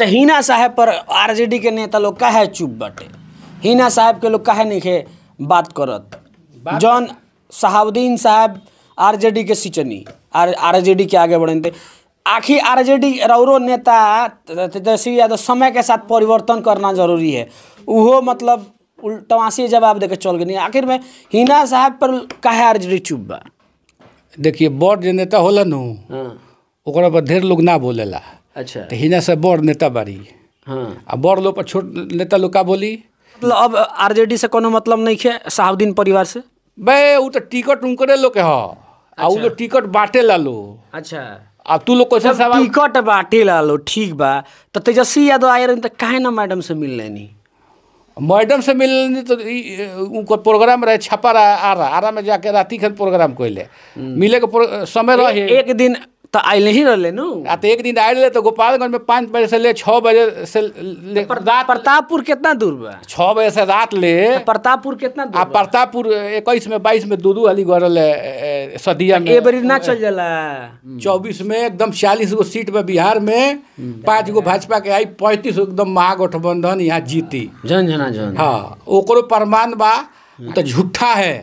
तो हीना साहब पर आरजेडी के नेता लोग कहे चुप बटे हीना साहब के लोग कहे नहीं बात करत जॉन शहाउद्दीन साहब आरजेडी के सिचनी आर आरजेडी के आगे बढ़े थे आखिर आरजेडी रौरो नेता तेजस्वी यादव समय के साथ परिवर्तन करना जरूरी है उहो मतलब उल्टवासी जवाब देकर चल गई आखिर में हिना साहब पर जे डी चुप बा देखिए बड़ जो नेता होलन हाँ। ओकरा पर ढेर लोग ना बोलेला अच्छा तो हिना से बड़ नेता बारी हाँ आ बड़ लोग पर छोट नेता लोग का बोली मतलब अब आरजेडी से कोनो मतलब नहीं है साहुद्दीन परिवार से बे वो तो टिकट उनकरे लोग के हो अच्छा। आ वो तो लोग टिकट बाटे ला लो अच्छा अब तू लोग कैसे सवाल टिकट बाटे ला लो ठीक बा तो तेजस्वी यादव आए रहे तो काहे ना मैडम से मिल लेनी मैडम से मिलनी तो उनको प्रोग्राम रहे छपा रहा आ रहा आ रहा में जाके राती खन प्रोग्राम कोई ले हम्म। मिले के समय रहे एक दिन तो आयल नहीं रह ले आ तो एक दिन आयल तो गोपालगंज में पाँच बजे से ले छः बजे से ले पर, रात प्रतापपुर कितना दूर बा छः बजे से रात ले तो प्रतापपुर कितना दूर आ प्रतापपुर इक्कीस में बाईस में दो दो अली गरल सदिया तो में ए बरी ना चल जाला हम्म। चौबीस में एकदम चालीस गो सीट पर बिहार में हम्म। पाँच गो भाजपा के आई पैंतीस एकदम महागठबंधन यहाँ जीती जन जना जन हाँ प्रमाण बा तो झूठा है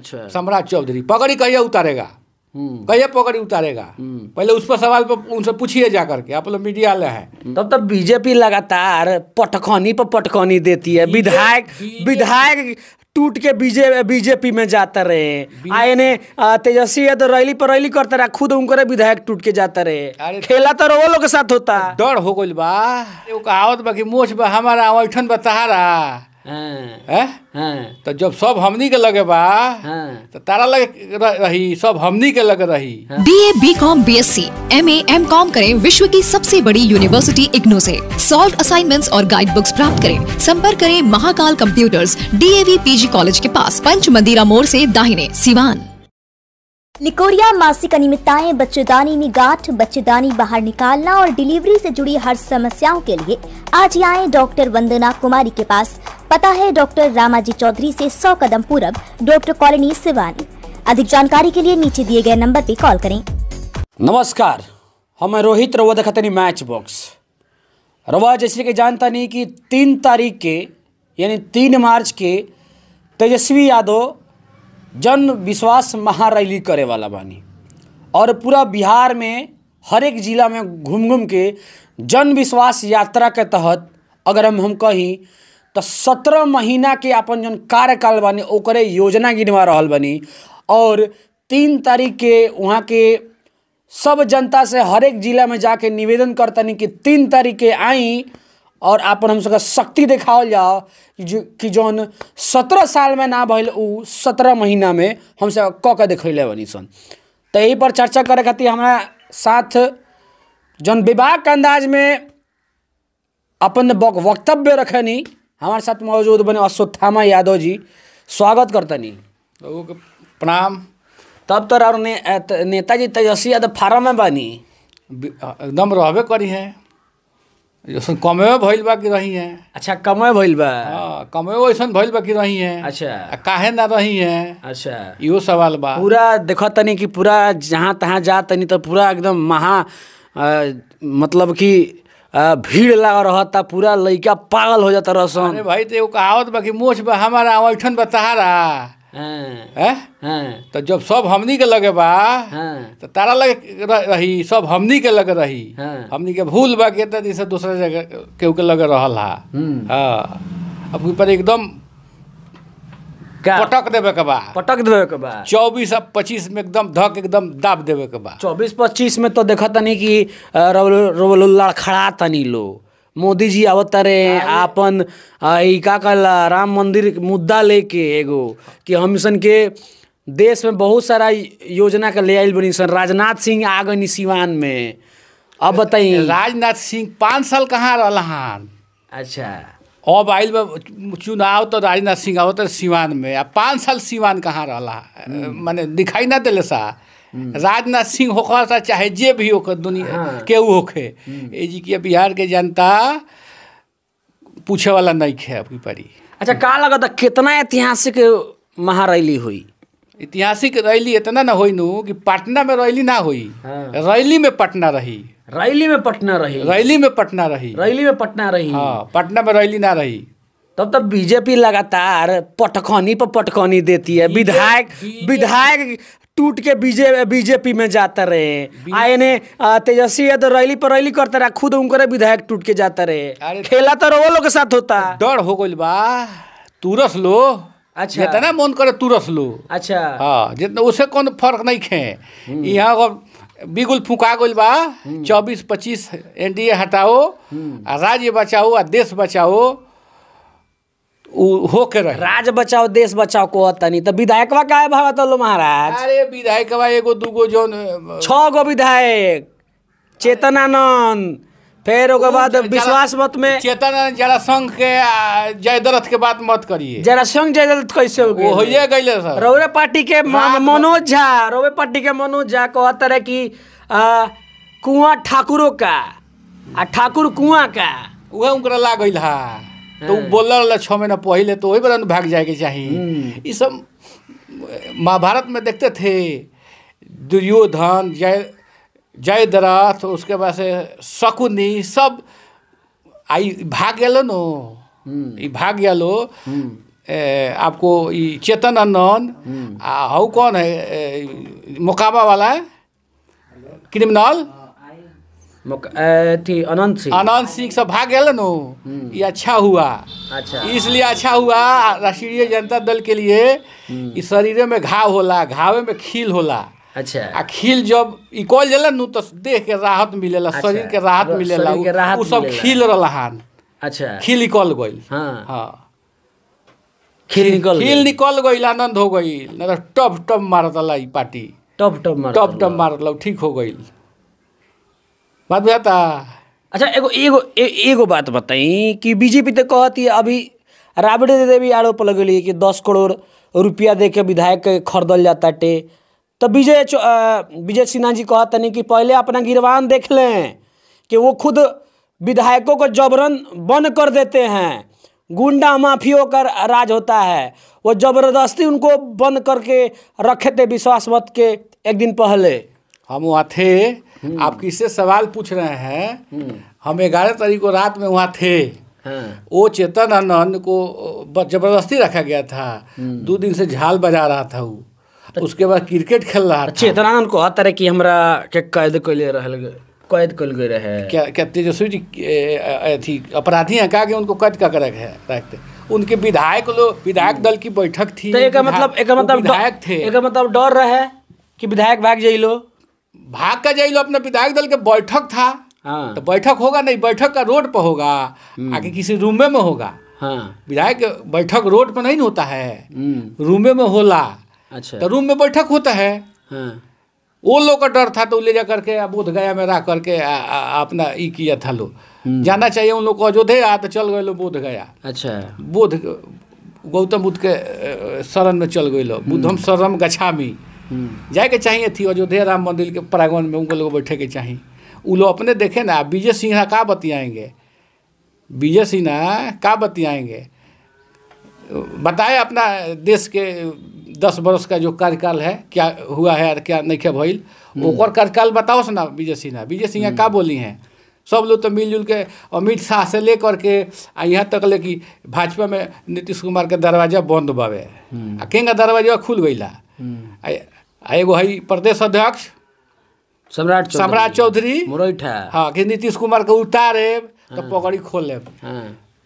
अच्छा सम्राट चौधरी पगड़ी कहिए उतारेगा हम्म। कहे पकड़ी उतारेगा हम्म। पहले उस पर सवाल पर उनसे पूछिए जा करके आप लोग मीडिया ले है हम्म। तब तो बीजेपी लगातार पटखनी पर पटखनी देती है विधायक विधायक टूट के बीजे बीजेपी में जाता रहे आए ने तेजस्वी यादव रैली पर रैली करता रहा खुद उनको विधायक टूट के जाता रहे तो- खेला तो रो लोग के साथ होता डर हो गई बात कहावत बा कि मोछ बा हमारा ऐठन बता रहा हाँ। हाँ। तो जब सब हमनी के लगे बा हाँ। तो तारा लगे रही सब हमनी के लगे रही B A B com B S C M A M com करे विश्व की सबसे बड़ी यूनिवर्सिटी इग्नो से सॉल्व असाइनमेंट्स और गाइड बुक्स प्राप्त करें संपर्क करें Mahakal computers D A V P G college के पास पंच मंदिरा मोड़ ऐसी दाहिने सिवान निकोरिया मासिक अनियमितताएं बच्चेदानी में गांठ बच्चेदानी बाहर निकालना और डिलीवरी से जुड़ी हर समस्याओं के लिए आज ही आए डॉक्टर वंदना कुमारी के पास पता है डॉक्टर रामाजी चौधरी से 100 कदम पूरब डॉक्टर कॉलोनी सिवानी अधिक जानकारी के लिए नीचे दिए गए नंबर पर कॉल करें नमस्कार हम रोहित रवा दखतनी मैच बॉक्स रवा जैसे कि जानता नहीं कि तीन तारीख के यानी तीन मार्च के तेजस्वी यादव जन विश्वास महारैली करे वाला बानी और पूरा बिहार में हर एक ज़िला में घूम घूम के जन विश्वास यात्रा के तहत अगर हम हम कहीं तो सत्रह महीना के अपन जन कार्यकाल बनी ओकरे योजना गिनवा रहा बनी और तीन तारीख के वहाँ के सब जनता से हर एक जिला में जाके निवेदन करतनी कि तीन तारीख के आई और अपन हम सबके शक्ति देखा जाओ कि जौन सत्रह साल में ना भइल उ सत्रह महीना में सब कऽ के ले बनी सन तो यही पर चर्चा करे खातिर हमारा साथ जौन विवाह के अंदाज में अपन वक्तव्य रखनी हमारे साथ मौजूद बने अश्वत्थामा यादव जी स्वागत करतनी प्रणाम तब तो ने, नेताजी तेजस्वी यादव फार्म में बनी एकदम रहबे करी है जैसन कमेबे भइल बा कि रही हैं अच्छा कमे भइल बा हाँ कमेबो ऐसन भइल बा कि रही हैं अच्छा काहे ना रही हैं अच्छा इहो सवाल बा पूरा देखो तनी कि पूरा जहाँ तहाँ जा तनी तो पूरा एकदम महा मतलब कि भीड़ लगा रहा था पूरा लड़का पागल हो जाता रहा अरे भाई तो कहावत बा कि मोछ बा हमारा ऐठन बा तहारा हाँ। हाँ। तो जब सब हमनी के लगे बा हाँ। तो तारा लगे रही सब हमनी के लगे रही हमनी के भूल बा के दिन से दूसरा जगह केहू के लगे रहा हम्म। हाँ अब ऊपर एकदम पटक देवे के बा पटक देवे के बा चौबीस अब पच्चीस में एकदम धक एकदम दाब देवे के बा चौबीस पच्चीस में तो देखा तनी कि रवल खड़ा लड़खड़ा तनी लोग मोदी जी अवतरे आपन का कल राम मंदिर मुद्दा लेके एगो कि हम सन के देश में बहुत सारा योजना का ले आयल बनी सन राजनाथ सिंह आ गई सिवान में अब बताइए राजनाथ सिंह पाँच साल कहाँ हाँ अच्छा अब आयल चुनाव तो राजनाथ सिंह आवत सिवान में आ पाँच साल सिवान कहाँ रहा हम्म। माने दिखाई ना दिले सा हम्म। राजनाथ सिंह होकर सा चाहे जे भी होकर दुनिया हाँ। के वो होखे ये जी के बिहार के जनता पूछे वाला नहीं खे अभी परी अच्छा का लगा कितना ऐतिहासिक महारैली हुई ऐतिहासिक रैली इतना ना हुई नू कि पटना में रैली ना हुई हाँ। रैली में पटना रही रैली में पटना रही रैली में पटना रही रैली में पटना रही हाँ पटना में रैली ना रही तब तब तो बीजेपी लगातार पटखनी पर पटखनी देती है विधायक विधायक टूट के बीजे बीजेपी में जाते रहे आए ने तेजस्वी यादव रैली पर रैली करते रहा खुद उनके विधायक टूट के जाते रहे तो- खेला तो वो लोग के साथ होता डर हो गई बा तुरस लो अच्छा जितना मन करे तुरस लो अच्छा हाँ जितना उसे कौन फर्क नहीं खे यहाँ हम्म। बिगुल फुका गई बा हम्म। चौबीस पच्चीस एनडीए हटाओ हम्म। राज्य बचाओ आ देश बचाओ होकर राज बचाओ देश बचाओ को तनी तो विधायकवा का है भगत लो महाराज अरे विधायकवा एगो दूगो जो छो विधायक चेतनानंद फिर बाद विश्वास मत में चेतन जरा संघ के जयदरथ के बात मत करिए जरा संघ जयदरथ कैसे हो गए होइए रौरे पार्टी के मनोज झा रौरे पार्टी के मनोज झा कहत रहे कि कुआं ठाकुरों का आ ठाकुर कुआं का वह उनका लागल है तो बोल रहा छः महीना पहले तो वही बार भाग जाए के चाहिए ये हम्म। सब महाभारत में देखते थे दुर्योधन जय जय दराथ उसके बाद से शकुनी सब आई भाग गया नो ये हम्म। भाग गया लो हम्म। ए, आपको चेतन अनन हाउ कौन है ए, मुकामा वाला है क्रिमिनल अनंत सिंह अनंत सिंह सब भाग गया नो ये अच्छा हुआ अच्छा इसलिए अच्छा हुआ राष्ट्रीय जनता दल के लिए इस हम्म। शरीर में घाव होला घावे में खील होला अच्छा आ खील जब इकोल जल नु तो देह के राहत मिलेला अच्छा। शरीर के राहत मिले ला उ सब खील रहलान अच्छा खील इकोल गइल हां हां खील निकल खील निकल गइल हाँ। हाँ। आनंद हो गइल ना तो टप टप मारतला ई पार्टी टप टप मार टप टप मारतला ठीक हो गइल बात बुझाता अच्छा एगो एगो एगो बात बताई कि बीजेपी तो कहती है अभी राबड़ी देवी आरोप लगेली कि दस करोड़ रुपया दे के विधायक खरीदल जाता टे तो विजय विजय सिन्हा जी कहते नहीं कि पहले अपना गिरवान देख लें कि वो खुद विधायकों को जबरन बंद कर देते हैं गुंडा माफियों का राज होता है वो जबरदस्ती उनको बंद करके रखे थे विश्वास मत के एक दिन पहले हम थे हम्म। आप किससे सवाल पूछ रहे हैं हम्म। हम ग्यारह तारीख को रात में वहाँ थे हाँ। वो चेतन आनंद को जबरदस्ती रखा गया था हम्म। दो दिन से झाल बजा रहा था वो तो उसके बाद क्रिकेट खेल रहा तो था चेतन आनंद को तरह की हमरा कैद कर ले रहा कैद कर गए रहे क्या क्या तेजस्वी जी अथी अपराधी हैं कहा कि उनको कैद का कर रखते उनके विधायक लोग विधायक दल की बैठक थी तो एक मतलब एक मतलब विधायक थे एक मतलब डर रहे कि विधायक भाग जाइ लो भाग कर जाइलो अपने विधायक दल के बैठक था हाँ। तो बैठक होगा नहीं बैठक का रोड पर होगा हम्म। आगे किसी रूमे में होगा हाँ। विधायक बैठक रोड पर नहीं होता है हम्म। रूमे में होला अच्छा तो रूम में बैठक होता है हाँ। वो लोग का डर था तो ले जा करके बोध गया में रह करके अपना ई किया था लोग हम्म। जाना चाहिए उन लोग को अयोध्या तो चल गए लोग बोध गया अच्छा बोध गौतम बुद्ध के शरण में चल गए लोग हम शरणम गछामी हम्म। जाए के चाहिए थी अयोध्या राम मंदिर के प्रांगण में उनको लोग बैठे के चाहिए वो लोग अपने देखे ना विजय सिन्हा का बतियाएंगे विजय सिन्हा का बतियाएंगे बताए अपना देश के दस बरस का जो कार्यकाल है क्या हुआ है और क्या नहीं क्या भइल हम्म। ओकर कार्यकाल स ना विजय सिन्हा विजय सिन्हा हम्म। का बोली हैं सब लोग तो मिलजुल के अमित शाह से ले करके आ यहाँ तक ले कि भाजपा में नीतीश कुमार के दरवाजा बंद बवे आ केंगा दरवाजा खुल गई ला एगो है प्रदेश अध्यक्ष सम्राट सम्राट चौधरी मुरैठा हाँ कि नीतीश कुमार के उतारे तो हाँ। पकड़ी खोल ले हाँ।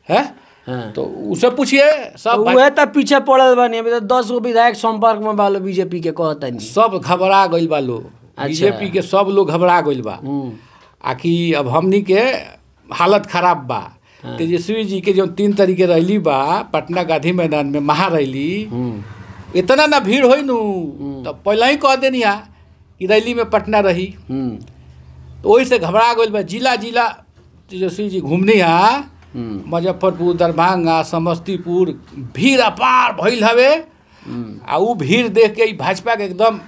है हाँ। तो उसे पूछिए सब उहे तो पीछे पड़ल बने अभी तो दस गो विधायक संपर्क में बालो बीजेपी के कहते नहीं सब घबरा गई बा लोग अच्छा। बीजेपी के सब लोग घबरा गई बा आकि अब हमनी के हालत खराब बा तेजस्वी जी के जो तीन तरीके रैली बा पटना गांधी मैदान में महारैली इतना ना भीड़ हो नू हम्म। तो पहले ही कह देनी हा कि रैली में पटना रही हम्म। तो वही से घबरा गए जिला जिला तेजस्वी जी घूमनी हा हम्म। मुजफ्फरपुर दरभंगा समस्तीपुर भीड़ अपार भैल हवे आ भीड़ देख के भाजपा के एकदम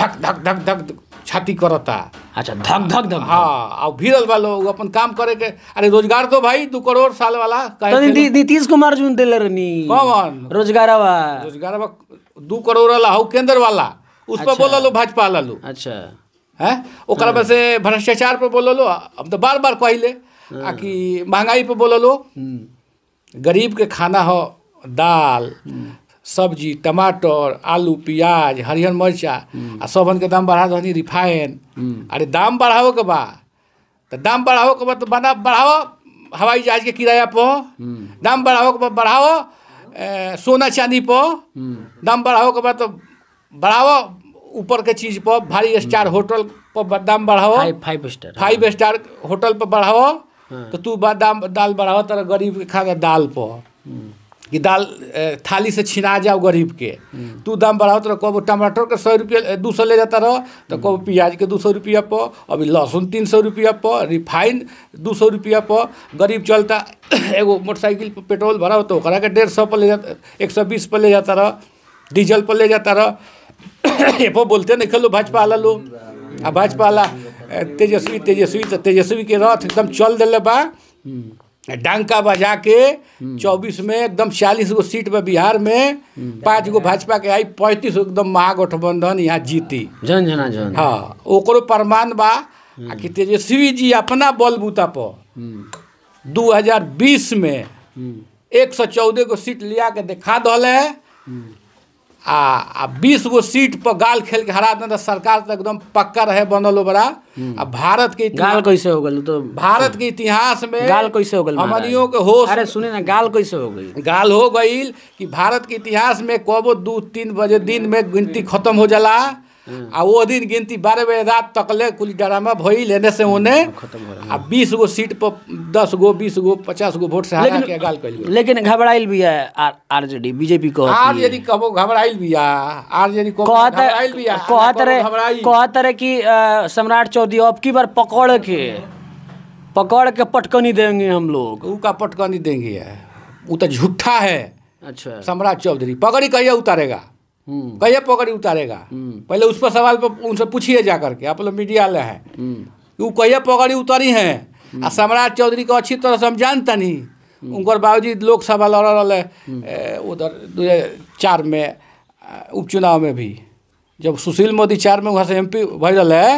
धक धक धक धक छाती करता अच्छा धक धक धक हाँ और भीरल बा लोग अपन काम करे के अरे रोजगार तो भाई दो करोड़ साल वाला तो नीतीश कुमार जून दिले रनी कौन रोजगार बा रोजगार बा दो करोड़ वाला हाउ केंद्र वाला उस पर अच्छा। बोला लो भाजपा वाला लो अच्छा है ओकरा में हाँ। से भ्रष्टाचार पर बोला लो हम तो बार बार कहले आ हाँ। कि महंगाई पर बोला लो हम्म। गरीब के खाना हो दाल हम्म। सब्जी टमाटर आलू प्याज हरिहर मरचा हम्म। आ सबन के दाम बढ़ा दहनी रिफाइन हम्म। अरे दाम बढ़ाओ के बा तो दाम बढ़ाओ के बाद तो बना बढ़ाओ हवाई जहाज के किराया पर हम्म। दाम बढ़ाओ के बाद बढ़ाओ सोना चांदी पर दाम बढ़ाओ के बाद तो बढ़ाओ ऊपर के चीज पर भारी स्टार होटल पर दाम बढ़ाओ फाइव स्टार हाँ। फाइव स्टार होटल पर बढ़ाओ तो तू दाम दाल बढ़ाओ तर गरीब के खाना दाल पर कि दाल थाली से छिना जाओ गरीब के तू दाम बढ़ाओ तो कहो टमाटर के सौ रुपया दो सौ ले जाता रहो तो कहो प्याज के दो सौ रुपया पर अभी लहसुन तीन सौ रुपया पर रिफाइंड दो सौ रुपया पर गरीब चलता एगो मोटरसाइकिल पर पेट्रोल भराओ तो ओकरा के डेढ़ सौ पर ले जाता एक सौ बीस पर ले जाता रह डीजल पर ले जाता रह ये बोलते नहीं खेलो भाजपा वाला लोग आ भाजपा वाला तेजस्वी तेजस्वी तो तेजस्वी के रथ एकदम चल दिले बा डांका बजा के हम्म। चौबीस में एकदम चालीस गो सीट पर बिहार में हम्म। पाँच गो भाजपा के आई पैंतीस एकदम महागठबंधन यहाँ जीती जन जन जन हाँ प्रमाण बा हम्म। कि तेजस्वी जी अपना बलबूता पर 2020 में एक सौ चौदह गो सीट लिया के दिखा दल है आ बीस गो सीट पर गाल खेल के हरा देना सरकार तो एकदम पक्का रहे बनल बड़ा हम्म। आ भारत के गाल कैसे हो गल तो भारत के इतिहास में गाल कैसे हो गल हमनियों के होश अरे सुने ना गाल कैसे हो गई गाल हो गई कि भारत के इतिहास में कबो दू तीन बजे दिन में गिनती खत्म हो जाला आ वो दिन गिनती बारह बजे रात तक ले कुल ड्रामा भई लेने से उन्हें हाँ, हाँ, आ बीस गो सीट पर दस गो बीस गो पचास गो वोट से हरा के गाल कर लेकिन घबराइल भी है आर जे डी बीजेपी को आर जे डी कहो घबराइल भी है आर जे डी घबराइल भी है कहत रहे कहत रहे कि सम्राट चौधरी अब की बार पकड़ के पकड़ के पटकनी देंगे हम लोग उसका पटकनी देंगे वो तो झूठा है अच्छा सम्राट चौधरी पकड़ी कहिए उतारेगा हम्म। कहे पकड़ी उतारेगा हम्म। पहले उस पर सवाल पर उनसे पूछिए जा करके आप लोग मीडिया वाले हैं वो हम्म। कहे पकड़ी उतारी हैं आ सम्राट चौधरी को अच्छी तरह से हम जानते नहीं उनकर बावजूद लोकसभा लड़ रहा है उधर दो हज़ार चार में उपचुनाव में भी जब सुशील मोदी चार में वहाँ से एम पी भरल है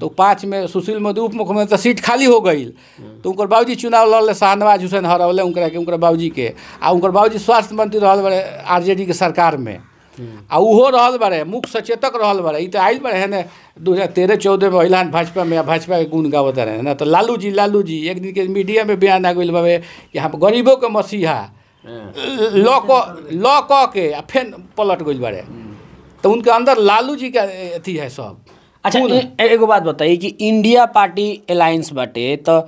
तो पाँच में सुशील मोदी उप मुख्यमंत्री सीट खाली हो गई तो उनकर बाबूजी चुनाव लड़ल शाहनवाज हुसैन हरौले उनके उनकर बाबूजी के आ उनकर बाबूजी स्वास्थ्य मंत्री रहे आर जे डी के सरकार में आ उहो रहल मुख्य सचेतक रहल बड़े तो आयल बड़े है ना हज़ार तेरह चौदह में अहिलान भाजपा में भाजपा के गुण गावत रहे ना तो लालू जी लालू जी एक दिन के मीडिया में बयान आ गए बाबे यहाँ पर गरीबों के मसीहा हम्म। लॉ क के आ फिर पलट गए बड़े तो उनके अंदर लालू जी का अथी है सब अच्छा एगो बात बताइए कि इंडिया पार्टी अलायंस बटे तो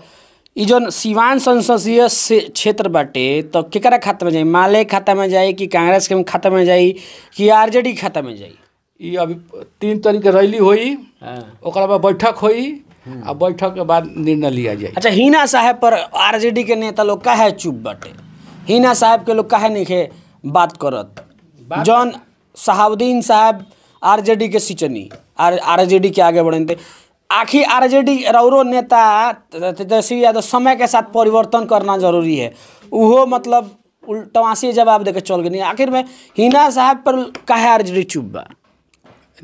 इ जौन सिवान संसदीय क्षेत्र बाटे तो केकरा खाता में जाए माले खाता में जाए कि कांग्रेस के खाता में जाई कि आरजेडी खाता में जाई इ अभी तीन तारीख के रैली हुई हाँ। बैठक हुई आ बैठक के बाद निर्णय लिया जाए अच्छा हिना साहब पर आरजेडी के नेता लोग कहे चुप बटे हिना साहब के लोग काहे नहीं बात करत जौन शहाबुद्दीन साहब डी के सिचनी आर डी के आगे बढ़े आखिर आरजेडी रौरो नेता तेजस्वी यादव समय के साथ परिवर्तन करना जरूरी है उहो मतलब उल्टवासी जवाब देकर चल गई आखिर में हिना साहब पर आर जे चुप बा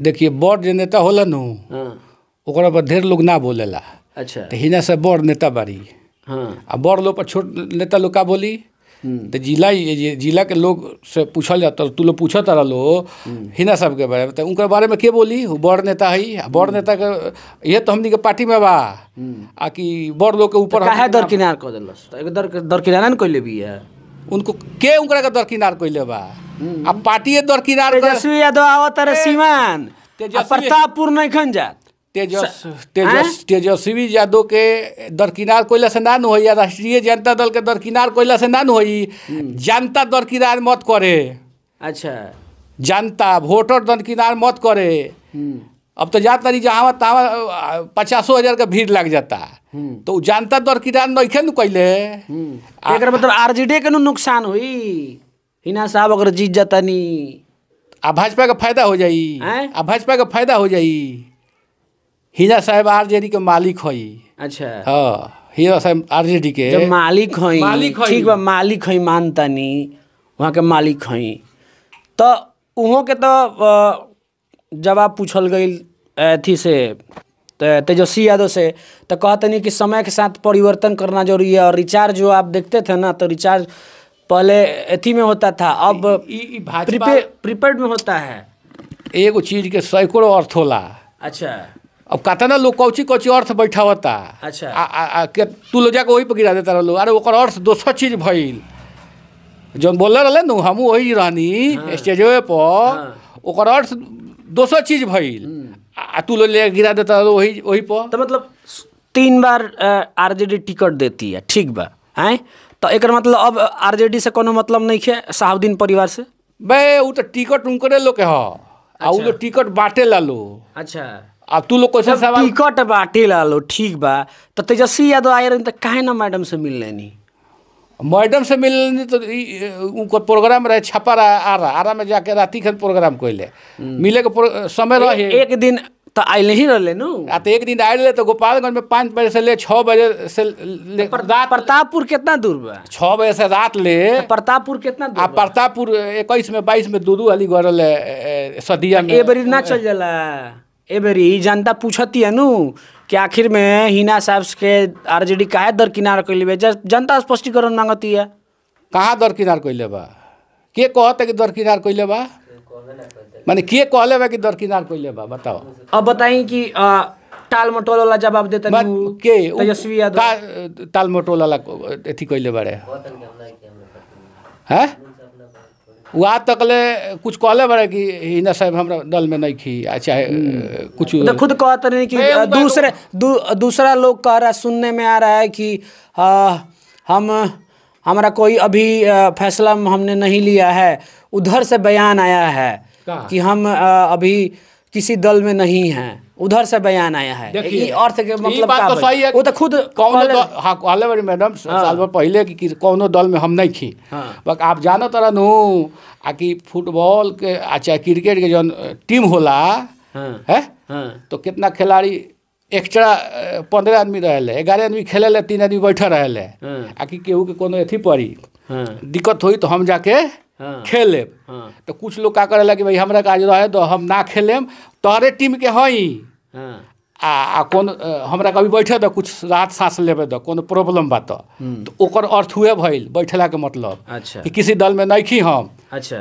देखिए बड़ जो नेता होलन हाँ। ओकरा पर ढेर लोग ना बोलेला अच्छा हिना साहब बड़ नेता बारी हाँ बड़ लोग पर छोट नेता लोग का बोली हम्म। तो जिला जिला के लोग से पूछल जाता तू लोग पूछत रहा लो हम्म। हिना सब के बारे में तो बारे में के बोली बड़ नेता है बड़ हम्म। नेता के ये तो हमने के पार्टी में बा आ कि बड़ लोग के ऊपर तो दरकिनार कर दिल तो दर दरकिनार न कइले भी है उनको के उनका के दरकिनार कैले बा अब पार्टी दरकिनार तेजस्वी यादव आवत रहे सीमान प्रतापपुर नहीं खन जात तेजस तेजस तेजस्वी यादव के दरकिनार कोयला से ना हो राष्ट्रीय जनता दल के दरकिनार कोयला से ना हो हम्म। जनता दरकिनार मत करे अच्छा जनता वोटर दरकिनार मत करे हम्म। अब तो जा तारी जहाँ तहाँ पचासो हजार का भीड़ लग जाता हम्म। तो जनता दरकिनार नहीं न कैले आर जे डी के नुकसान हुई हिना साहब अगर जीत जाता नहीं आ भाजपा का फायदा हो जाई आ भाजपा का फायदा हो जाई हीरा साहब आरजेडी के मालिक हई अच्छा हाँ हीरा साहब आरजेडी के मालिक हई ठीक बा मालिक हई मानतानी वहाँ के मालिक हई तो उहों के तो जवाब पूछल गई अथी से तेजस्वी यादव से तो कहते नहीं कि समय के साथ परिवर्तन करना जरूरी है और रिचार्ज जो आप देखते थे ना तो रिचार्ज पहले अथी में होता था अब प्रीपेड में होता है एक चीज के सैकड़ों अर्थ होला अच्छा अब कतना लोग कौची कौची अर्थ बैठावता अच्छा तू लो जाकर वही पर गिरा देता लोग अरे ओकर अर्थ दोसर चीज भैल जो बोल रहे न हम वही रहनी हाँ, स्टेजवे पर हाँ। अर्थ दोसर चीज भैल हम्म। आ तू लो ले गिरा देता लो वही वही पर तो मतलब तीन बार आरजेडी टिकट देती है ठीक बा आए तो एक मतलब अब आरजेडी से कोनो मतलब नहीं है साहुद्दीन परिवार से बे वो तो टिकट उनके लोग के ह हाँ। आ वो अच्छा। तो टिकट बाटे ला लो अच्छा अब तू लोग कैसे सवाल टिकट बाटे लो ठीक बा तो तेजस्वी यादव आए रही तो काहे ना मैडम से मिल लेनी मैडम से मिलने तो उनका प्रोग्राम रहे छपा रहा आरा आरा में जाके राति खन प्रोग्राम ले हम्म। मिले के समय रहे एक दिन तो आयल ही रहे न तो एक दिन आयल तो गोपालगंज में पाँच बजे से ले छः बजे से ले पर, प्रतापपुर कितना दूर बा छः बजे से रात ले तो प्रतापपुर कितना दूर आ प्रतापपुर इक्कीस में बाईस में अली अलीगढ़ सदिया तो में ए बरी ना चल जाला ए बेरी जनता पूछती है नू कि आखिर में हिना साहब के आरजेडी काहे दरकिनार कर ले जनता स्पष्टीकरण मांगती है कहाँ दरकिनार कर ले के कहते कि दरकिनार कर ले मान के कह ले कि दरकिनार कर ले बताओ अब बताई कि टाल मटोल वाला जवाब देते के तेजस्वी यादव टाल मटोल वाला अथी ले बड़े हैं वहाँ ले कुछ कहले बड़े कि हिना साहब हमारे दल में नहीं खी चाहे हम्म। कुछ तो खुद कहते नहीं कि दूसरे तो- दू, दूसरा लोग कह रहा सुनने में आ रहा है कि आ, हम हमारा कोई अभी फैसला हमने नहीं लिया है उधर से बयान आया है कि हम अभी किसी दल में नहीं हैं उधर से बयान आया है देखिए अर्थ के मतलब बात तो सही है वो तो खुद कौन बड़ी हाँ, मैडम हाँ। साल भर पहले की कि कौनो दल में हम नहीं थी हाँ। आप जानो तरह तो नु आ कि फुटबॉल के अच्छा क्रिकेट के जो टीम होला हाँ, है हाँ, तो कितना खिलाड़ी एक्स्ट्रा पंद्रह आदमी रहे ग्यारह आदमी खेले ले तीन आदमी बैठे रहे हाँ। आ कि केहू के कोनो अथी पड़ी दिक्कत हुई तो हम जाके हाँ। खेल लेब हाँ। तो कुछ लोग का करेला कि भाई हमारा काज रहे तो हम ना खेलेम तोहरे टीम के हई हाँ। आ, आ कौन हमरा कभी बैठे तो कुछ रात सांस लेबे दो कोनो प्रॉब्लम बात तो ओकर अर्थ हुए भइल बैठला के मतलब अच्छा कि किसी दल में नहीं खी हम अच्छा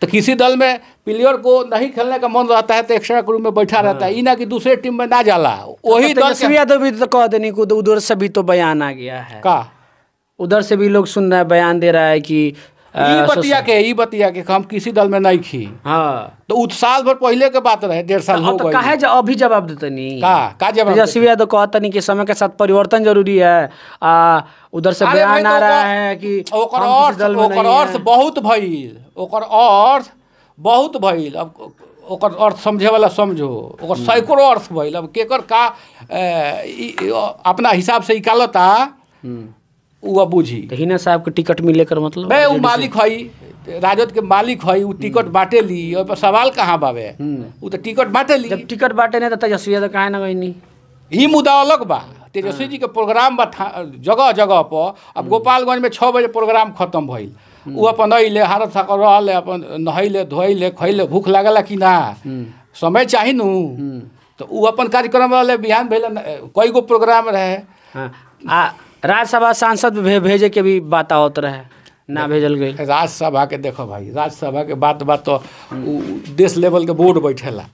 तो किसी दल में प्लेयर को नहीं खेलने का मन रहता है तो एक्स्ट्रा ग्रुप में बैठा हाँ। रहता है ये हाँ। ना कि दूसरे टीम में ना जाला वही तो दल यादव भी तो कह देने उधर से भी तो बयान आ गया है का उधर से भी लोग सुन रहे बयान दे रहा है कि बतिया के ई बतिया के हम किसी दल में नहीं खी हाँ तो उस साल भर पहले के बात रहे डेढ़ साल हाँ, हो तो गई काहे जा अभी जवाब देतनी का का जवाब तो तेजस्वी यादव नहीं कि समय के साथ परिवर्तन जरूरी है आ उधर से बयान तो आ रहा है कि ओकर अर्थ ओकर अर्थ बहुत भइल ओकर अर्थ बहुत भइल अब ओकर अर्थ समझे वाला समझो ओकर हम्म। सैकड़ो अर्थ भइल अब केकर का अपना हिसाब से निकालता उ बूझी तो हिना साहब के टिकट मिले कर मतलब भाई मालिक है राजद के मालिक है वो टिकट बाटे ली और पर सवाल कहाँ बाबे वो हम्म। तो टिकट बाटे ली जब टिकट बाटे नहीं तो तेजस्वी यादव कहाँ ना गइनी ई मुद्दा अलग बा तेजस्वी हाँ। जी के प्रोग्राम बा जगह जगह पर अब हम्म। गोपालगंज में छः बजे प्रोग्राम खत्म भइल हम्म। उ अपन अइले हारत साकर रहा अपन नहैले धोले खैले भूख लागला कि ना समय चाही नू तो अपन कार्यक्रम रहा बिहान भेल कई गो प्रोग्राम रहे हाँ। आ राज्यसभा सांसद भे, भेजे के भी बात आवत रहे ना भेजल गई राज्यसभा के देखो भाई राज्यसभा के बात बात तो देश लेवल के बोर्ड बैठेला